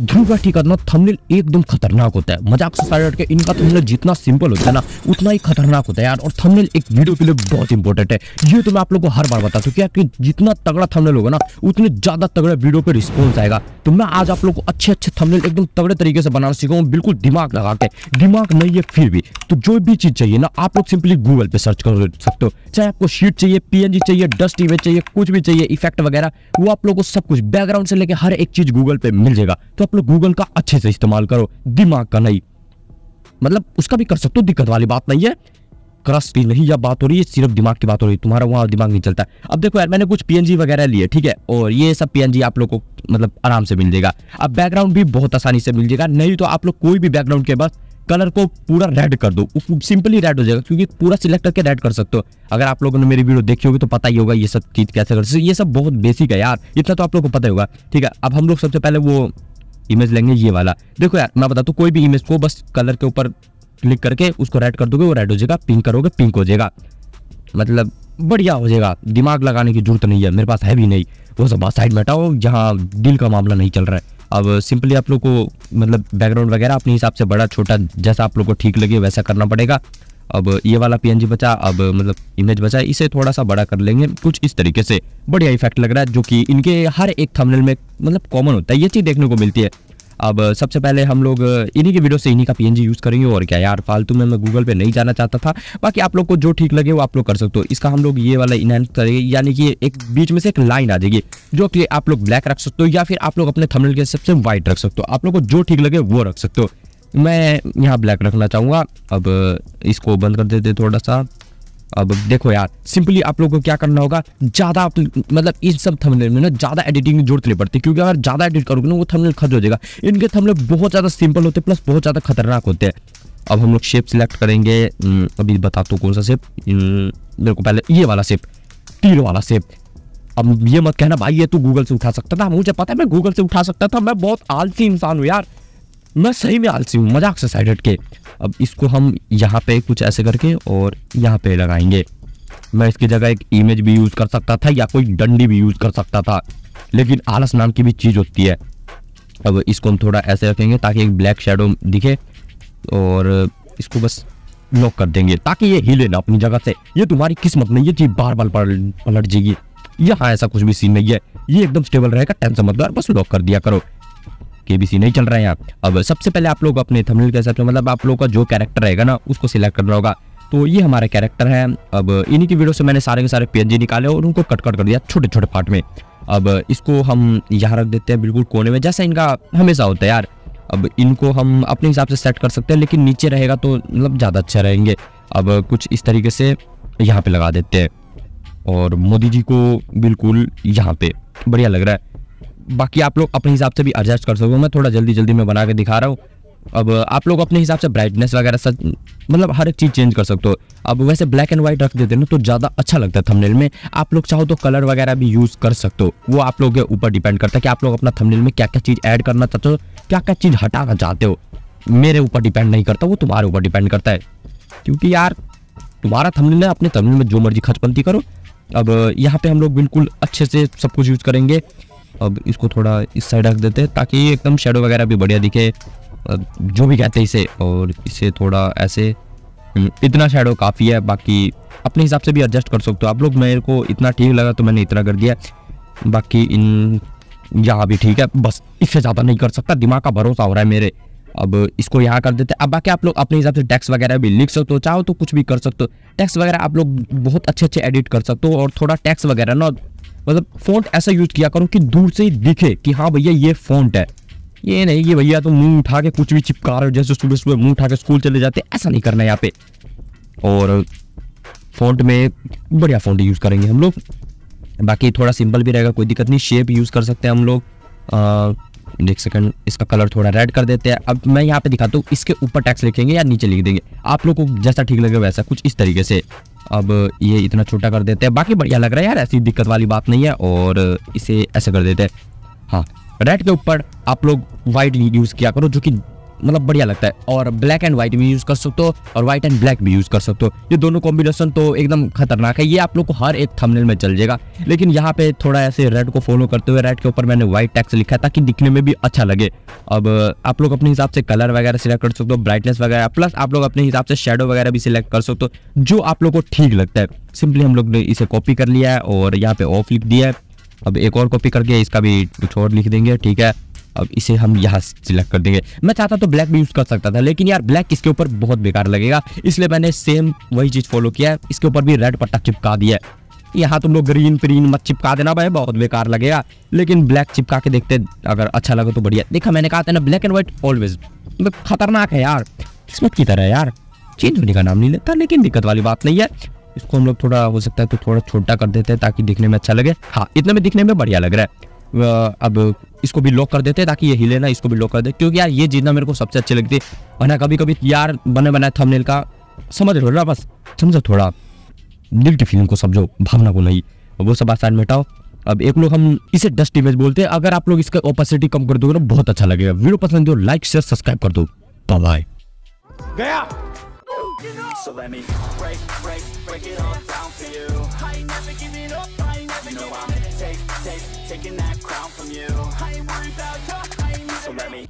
ध्रुव का ठीक ना थंबनेल एकदम खतरनाक होता है मजाक से सारे के इनका थंबनेल जितना सिंपल होता है ना उतना ही खतरनाक होता है यार और थंबनेल एक वीडियो के लिए बहुत इंपॉर्टेंट है ये तो मैं आप लोगों को हर बार बताता हूँ कि जितना तगड़ा थंबनेल होगा ना उतने ज्यादा तगड़े वीडियो पे रिस्पॉन्स आएगा तो मैं आज आप लोग को अच्छे अच्छे थंबनेल एकदम तगड़े तरीके से बनाना सीखा बिल्कुल दिमाग लगा के दिमाग नहीं है फिर भी तो जो भी चीज चाहिए ना आप लोग सिंपली गूगल पे सर्च कर सकते हो चाहे आपको शीट चाहिए पीएनजी चाहिए डस्ट इमेज चाहिए कुछ भी चाहिए इफेक्ट वगैरह वो आप लोग को सब कुछ बैकग्राउंड से लेकर हर एक चीज गूगल पे मिल जाएगा तो आप लोग गूगल का अच्छे से इस्तेमाल करो दिमाग का नहीं मतलब उसका भी कर सकते हो दिक्कत वाली बात नहीं है क्रश की नहीं या बात हो रही है सिर्फ दिमाग की बात हो रही है तुम्हारा वहाँ दिमाग नहीं चलता अब देखो यार मैंने कुछ पी वगैरह लिए ठीक है और ये सब पी आप लोग को मतलब आराम से मिल जाएगा अब बैकग्राउंड भी बहुत आसानी से मिल जाएगा नहीं तो आप लोग कोई भी बैकग्राउंड के बाद कलर को पूरा रेड कर दो सिंपली रेड हो जाएगा क्योंकि पूरा सिलेक्ट करके रेड कर सकते हो अगर आप लोगों ने मेरी वीडियो देखी होगी तो पता ही होगा ये सब चीज़ कैसे कर सकते ये सब बहुत बेसिक है यार इतना तो आप लोगों को पता ही होगा ठीक है अब हम लोग सबसे पहले वो इमेज लेंगे ये वाला देखो यार मैं बता दू कोई भी इमेज को बस कलर के ऊपर क्लिक करके उसको रेड कर दोगे वो रेड हो जाएगा पिंक करोगे पिंक हो जाएगा मतलब बढ़िया हो जाएगा दिमाग लगाने की जरूरत नहीं है मेरे पास है भी नहीं वो सब बात साइड में हटाओ जहाँ दिल का मामला नहीं चल रहा है अब सिंपली आप लोग को मतलब बैकग्राउंड वगैरह अपने हिसाब से बड़ा छोटा जैसा आप लोग को ठीक लगे वैसा करना पड़ेगा अब ये वाला पीएनजी बचा अब मतलब इमेज बचा इसे थोड़ा सा बड़ा कर लेंगे कुछ इस तरीके से बढ़िया इफेक्ट लग रहा है जो कि इनके हर एक थंबनेल में मतलब कॉमन होता है ये चीज़ देखने को मिलती है अब सबसे पहले हम लोग इन्हीं की वीडियो से इन्हीं का पीएनजी यूज़ करेंगे और क्या यार फालतू में मैं गूगल पे नहीं जाना चाहता था बाकी आप लोग को जो ठीक लगे वो आप लोग कर सकते हो इसका हम लोग ये वाला इनहेंस करेंगे यानी कि एक बीच में से एक लाइन आ जाएगी जो कि आप लोग ब्लैक रख सकते हो या फिर आप लोग अपने थमल के सबसे व्हाइट रख सकते हो आप लोग को जो ठीक लगे वो रख सकते हो मैं यहाँ ब्लैक रखना चाहूँगा अब इसको बंद कर देते थोड़ा सा अब देखो यार सिंपली आप लोगों को क्या करना होगा ज़्यादा आप मतलब इस सब थंबनेल में ना ज़्यादा एडिटिंग की जरूरत नहीं पड़ती क्योंकि अगर ज़्यादा एडिट करोगे ना वो थंबनेल खर्च हो जाएगा इनके थंबनेल बहुत ज़्यादा सिंपल होते हैं प्लस बहुत ज़्यादा खतरनाक होते हैं अब हम लोग शेप सिलेक्ट करेंगे हम्म, अभी बता दो कौन सा शेप हम्म, मेरे को पहले ये वाला शेप तीर वाला शेप अब ये मत कहना भाई ये तू गूगल से उठा सकता था मुझे पता है मैं गूगल से उठा सकता था मैं बहुत आलसी इंसान हूँ यार मैं सही में आलसी हूँ मजाक से साइड हट के अब इसको हम यहाँ पे कुछ ऐसे करके और यहाँ पे लगाएंगे मैं इसकी जगह एक इमेज भी यूज़ कर सकता था या कोई डंडी भी यूज़ कर सकता था लेकिन आलस नाम की भी चीज़ होती है अब इसको हम थोड़ा ऐसे रखेंगे ताकि एक ब्लैक शेडो दिखे और इसको बस लॉक कर देंगे ताकि ये हिले ना अपनी जगह से ये तुम्हारी किस्मत नहीं ये चीज़ बार बार पलट जाएगी यहाँ ऐसा कुछ भी सीन नहीं है ये एकदम स्टेबल रहेगा टेंशन मतलब बस लॉक कर दिया करो केबीसी नहीं चल रहा है यहाँ अब सबसे पहले आप लोग अपने थंबनेल के हिसाब से मतलब आप लोग का जो कैरेक्टर रहेगा ना उसको सिलेक्ट करना होगा तो ये हमारे कैरेक्टर है अब इन्हीं की वीडियो से मैंने सारे के सारे पी निकाले और उनको कट कट कर दिया छोटे छोटे पार्ट में अब इसको हम यहाँ रख देते हैं बिल्कुल कोने में जैसा इनका हमेशा होता है यार अब इनको हम अपने हिसाब से सेट कर सकते हैं लेकिन नीचे रहेगा तो मतलब ज़्यादा अच्छा रहेंगे अब कुछ इस तरीके से यहाँ पे लगा देते हैं और मोदी जी को बिल्कुल यहाँ पे बढ़िया लग रहा है बाकी आप लोग अपने हिसाब से भी एडजस्ट कर सको मैं थोड़ा जल्दी जल्दी में बना के दिखा रहा हूँ अब आप लोग अपने हिसाब से ब्राइटनेस वगैरह सब मतलब हर एक चीज़ चेंज कर सकते हो अब वैसे ब्लैक एंड व्हाइट रख देते ना तो ज़्यादा अच्छा लगता है थंबनेल में आप लोग चाहो तो कलर वगैरह भी यूज़ कर सकते हो वो आप लोग के ऊपर डिपेंड करता है कि आप लोग अपना थंबनेल में क्या क्या चीज़ ऐड करना चाहते हो क्या क्या चीज़ हटाना चाहते हो मेरे ऊपर डिपेंड नहीं करता वो तुम्हारे ऊपर डिपेंड करता है क्योंकि यार तुम्हारा थंबनेल है अपने थंबनेल में जो मर्जी खचपंती करो अब यहाँ पे हम लोग बिल्कुल अच्छे से सब कुछ यूज़ करेंगे अब इसको थोड़ा इस साइड रख देते हैं ताकि ये एकदम शेडो वगैरह भी बढ़िया दिखे जो भी कहते हैं इसे और इसे थोड़ा ऐसे हम्म, इतना शेडो काफ़ी है बाकी अपने हिसाब से भी एडजस्ट कर सकते हो आप लोग मेरे को इतना ठीक लगा तो मैंने इतना कर दिया बाकी इन यहाँ भी ठीक है बस इससे ज़्यादा नहीं कर सकता दिमाग का भरोसा हो रहा है मेरे अब इसको यहाँ कर देते हैं अब बाकी आप लोग अपने हिसाब से टैक्स वगैरह भी लिख सकते हो चाहो तो कुछ भी कर सकते हो टैक्स वगैरह आप लोग बहुत अच्छे अच्छे एडिट कर सकते हो और थोड़ा टैक्स वगैरह ना मतलब फ़ॉन्ट ऐसा यूज़ किया करो कि दूर से ही दिखे कि हाँ भैया ये फ़ॉन्ट है ये नहीं कि भैया तुम तो मुंह उठा के कुछ भी चिपका रहे हो जैसे स्टूडेंट सुबह मुंह उठा के स्कूल चले जाते ऐसा नहीं करना है यहाँ पे और फ़ॉन्ट में बढ़िया फ़ॉन्ट यूज़ करेंगे हम लोग बाकी थोड़ा सिंपल भी रहेगा कोई दिक्कत नहीं शेप यूज़ कर सकते हैं हम लोग एक सेकंड इसका कलर थोड़ा रेड कर देते हैं अब मैं यहाँ पे दिखाता हूँ इसके ऊपर टैक्स लिखेंगे या नीचे लिख देंगे आप लोग को जैसा ठीक लगे वैसा कुछ इस तरीके से अब ये इतना छोटा कर देते हैं बाकी बढ़िया लग रहा है यार ऐसी दिक्कत वाली बात नहीं है और इसे ऐसे कर देते हैं हाँ रेड के ऊपर आप लोग वाइट यूज़ किया करो जो कि मतलब बढ़िया लगता है और ब्लैक एंड व्हाइट भी यूज़ कर सकते हो और व्हाइट एंड ब्लैक भी यूज़ कर सकते हो ये दोनों कॉम्बिनेशन तो एकदम खतरनाक है ये आप लोग को हर एक थंबनेल में चल जाएगा लेकिन यहाँ पे थोड़ा ऐसे रेड को फॉलो करते हुए रेड के ऊपर मैंने व्हाइट टैक्स लिखा ताकि दिखने में भी अच्छा लगे अब आप लोग अपने हिसाब से कलर वगैरह सिलेक्ट कर सकते हो ब्राइटनेस वगैरह प्लस आप लोग अपने हिसाब से शेडो वगैरह भी सिलेक्ट कर सकते हो जो आप लोग को ठीक लगता है सिंपली हम लोग ने इसे कॉपी कर लिया है और यहाँ पे ऑफ लिख दिया है अब एक और कॉपी करके इसका भी कुछ और लिख देंगे ठीक है अब इसे हम यहाँ सिलेक्ट कर देंगे मैं चाहता तो ब्लैक भी यूज़ कर सकता था लेकिन यार ब्लैक इसके ऊपर बहुत बेकार लगेगा इसलिए मैंने सेम वही चीज़ फॉलो किया है इसके ऊपर भी रेड पट्टा चिपका दिया है यहाँ तुम लोग ग्रीन प्रीन मत चिपका देना भाई बहुत बेकार लगेगा लेकिन ब्लैक चिपका के देखते अगर अच्छा लगे तो बढ़िया देखा मैंने कहा था ना ब्लैक एंड व्हाइट ऑलवेज मतलब खतरनाक है यार किस्मत की तरह यार चेंज होने का नाम नहीं लेता लेकिन दिक्कत वाली बात नहीं है इसको हम लोग थोड़ा हो सकता है तो थोड़ा छोटा कर देते हैं ताकि दिखने में अच्छा लगे हाँ इतने में दिखने में बढ़िया लग रहा है अब इसको भी लॉक कर देते हैं ताकि ये हिले ना इसको भी लॉक कर दे क्योंकि यार ये जीतना मेरे को सबसे अच्छी लगती है और ना कभी कभी यार बने बनाए थमनेल का समझ रहे हो ना बस समझो थोड़ा नेगेटिव फीलिंग को समझो भावना को नहीं वो सब आसान मिटाओ अब एक लोग हम इसे डस्ट इमेज बोलते हैं अगर आप लोग इसका ओपेसिटी कम कर दोगे ना बहुत अच्छा लगेगा वीडियो पसंद दो लाइक शेयर सब्सक्राइब कर दो बाय गया So let me break, break, break it all down for you. I ain't never giving up. I never you know I'm take, take, taking that crown from you I ain't worried about I ain't So let me